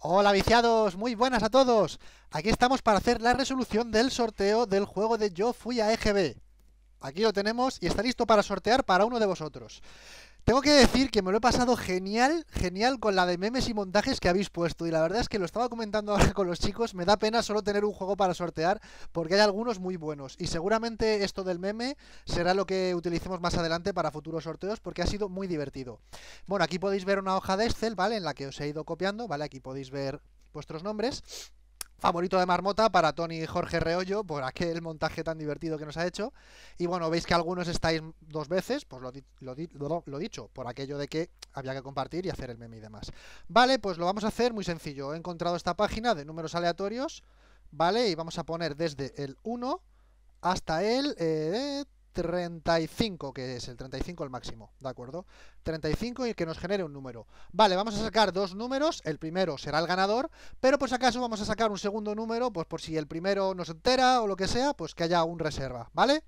Hola viciados, muy buenas a todos. Aquí estamos para hacer la resolución del sorteo del juego de Yo Fui a EGB. Aquí lo tenemos y está listo para sortear para uno de vosotros. Tengo que decir que me lo he pasado genial, genial con la de memes y montajes que habéis puesto. Y la verdad es que lo estaba comentando ahora con los chicos. Me da pena solo tener un juego para sortear porque hay algunos muy buenos. Y seguramente esto del meme será lo que utilicemos más adelante para futuros sorteos porque ha sido muy divertido. Bueno, aquí podéis ver una hoja de Excel, ¿vale? En la que os he ido copiando, ¿vale? Aquí podéis ver vuestros nombres. Favorito de Marmota para Tony y Jorge Reollo por aquel montaje tan divertido que nos ha hecho. Y bueno, veis que algunos estáis dos veces, pues lo, lo, dicho, por aquello de que había que compartir y hacer el meme y demás. Vale, pues lo vamos a hacer muy sencillo. He encontrado esta página de números aleatorios, ¿vale? Y vamos a poner desde el 1 hasta el eh, 35, que es el 35 el máximo, ¿de acuerdo? 35 y que nos genere un número. Vale, vamos a sacar dos números, el primero será el ganador, pero por si acaso vamos a sacar un segundo número, pues por si el primero nos entera o lo que sea, pues que haya un reserva, ¿vale?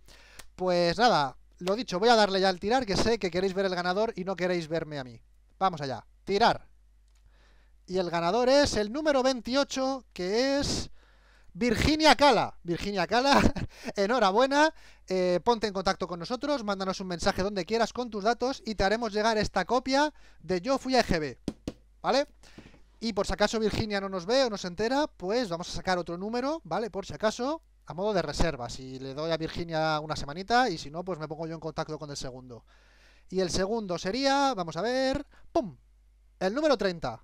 Pues nada, lo dicho, voy a darle ya al tirar, que sé que queréis ver el ganador y no queréis verme a mí. Vamos allá, tirar. Y el ganador es el número 28, que es... Virginia Cala. Virginia Cala, enhorabuena. Eh, ponte en contacto con nosotros, mándanos un mensaje donde quieras con tus datos y te haremos llegar esta copia de Yo fui a EGB. ¿Vale? Y por si acaso Virginia no nos ve o no se entera, pues vamos a sacar otro número, ¿vale? Por si acaso, a modo de reserva. Si le doy a Virginia una semanita y si no, pues me pongo yo en contacto con el segundo. Y el segundo sería, vamos a ver, ¡pum! El número 30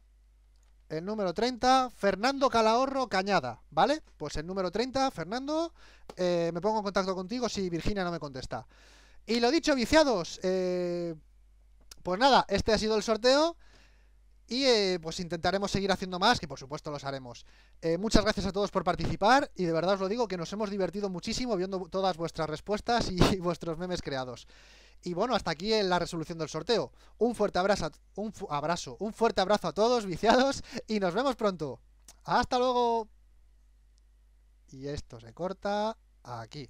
el número 30, Fernando Calahorro Cañada, ¿vale? Pues el número 30, Fernando, eh, me pongo en contacto contigo si Virginia no me contesta. Y lo dicho, viciados, eh, pues nada, este ha sido el sorteo. Y eh, pues intentaremos seguir haciendo más, que por supuesto los haremos. muchas gracias a todos por participar y de verdad os lo digo que nos hemos divertido muchísimo viendo todas vuestras respuestas y vuestros memes creados. Y bueno, hasta aquí la resolución del sorteo. Un fuerte abrazo, un abrazo, un fuerte abrazo a todos, viciados, y nos vemos pronto. ¡Hasta luego! Y esto se corta aquí.